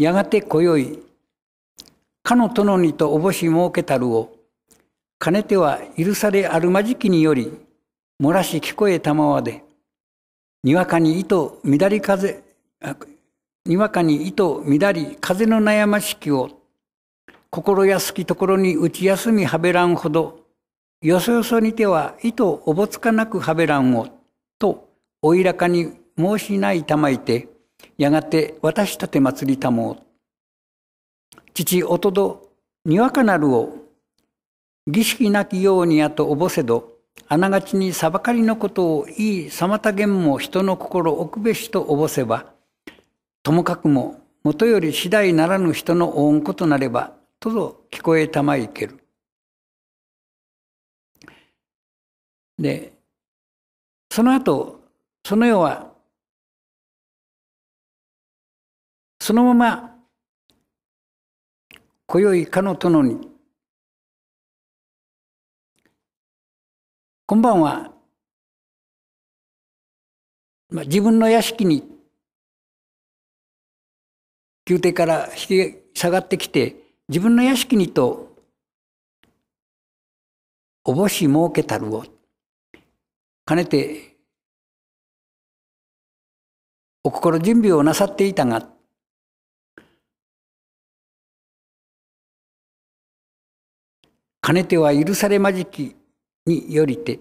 やがて今宵、かの殿にとおぼしうけたるを、かねては許されあるまじきにより、漏らし聞こえたまわで、にわかに糸乱り風、にわかに糸乱り風の悩ましきを、心安きところに打ち休みはべらんほど、よそよそにては糸おぼつかなくはべらんを、と、おいらかに申しないたまいて、やがて私たて祭りたもう父おとどにわかなるを儀式なきようにやとおぼせどあながちに裁かりのことをいい妨げんも人の心置くべしとおぼせばともかくももとより次第ならぬ人のおんことなればとぞ聞こえたまいける。でその後その世はそのまま、今宵かの殿に、こんばんは、まあ、自分の屋敷に、宮廷から引き下がってきて、自分の屋敷にと、おぼし儲けたるを、かねて、お心準備をなさっていたが、かねては許されまじきによりて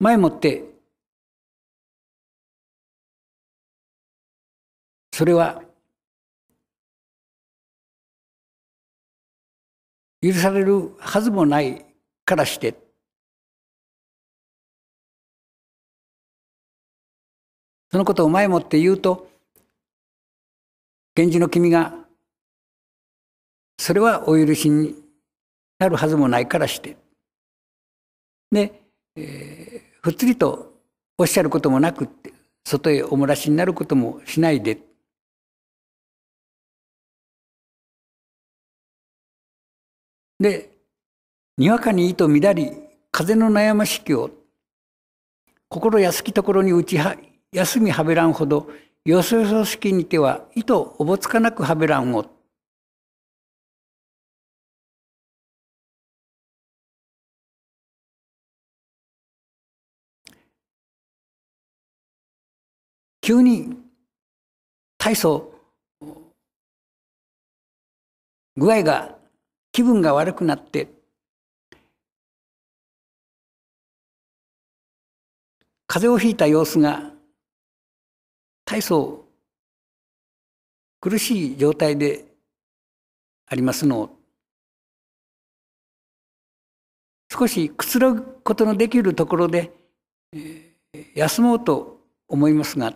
前もってそれは許されるはずもないからしてそのことを前もって言うと源氏の君が、それはお許しになるはずもないからして。で、えー、ふつりとおっしゃることもなくって、外へお漏らしになることもしないで。で、にわかに糸乱り、風の悩ましきを、心安きところに打ちは、休みはべらんほど、よそよそにては意図おぼつかなくはべらんを。急に大層具合が気分が悪くなって風邪をひいた様子が大層苦しい状態でありますのを少しくつろぐことのできるところで、休もうと思いますが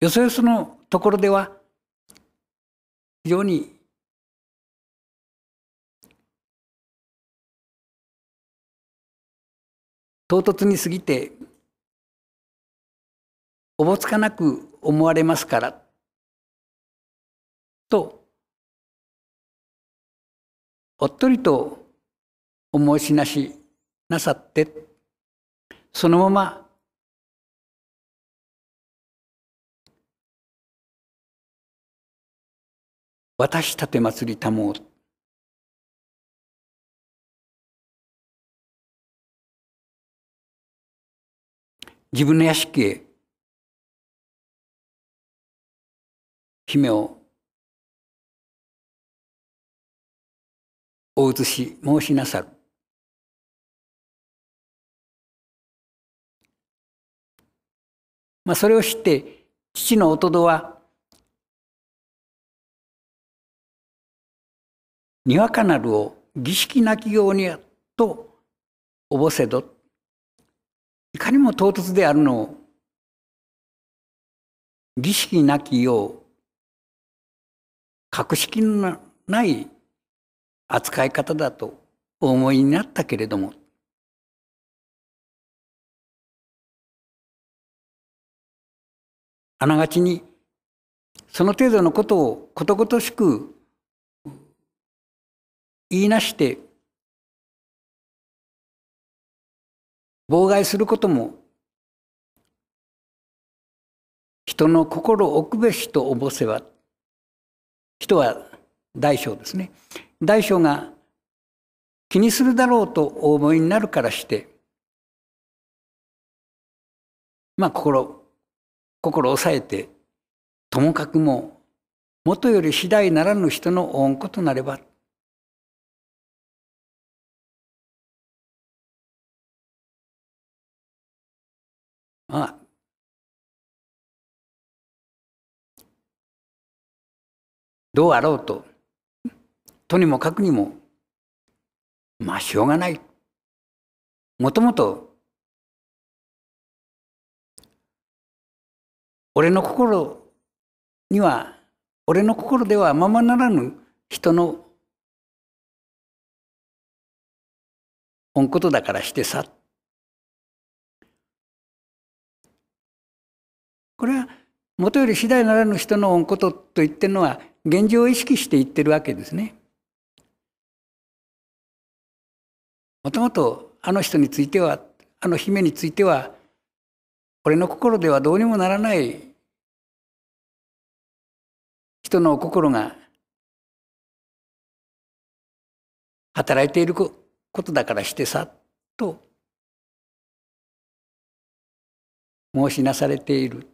よそよそのところでは非常に唐突に過ぎておぼつかなく思われますからとおっとりとお申しなしなさってそのまま私立て祭りたもう自分の屋敷へ姫をお移し申しなさる。まあ、それを知って父の弟はにわかなるを儀式なきようにやとおぼせどいかにも唐突であるのを儀式なきよう格式のない扱い方だとお思いになったけれどもあながちにその程度のことをことごとしく言いなして妨害することも人の心を置くべしとおぼせは人は大小ですね大小が気にするだろうとお思いになるからしてまあ心心を抑えてともかくももとより次第ならぬ人の恩子となればまあ、どうあろうと、とにもかくにも、まあ、しょうがない。もともと、俺の心には、俺の心ではままならぬ人の恩ことだからしてさっこれはもとより次第ならぬ人の御とと言ってるのは現状を意識して言ってるわけですね。もともとあの人についてはあの姫については俺の心ではどうにもならない人の心が働いていることだからしてさと申しなされている。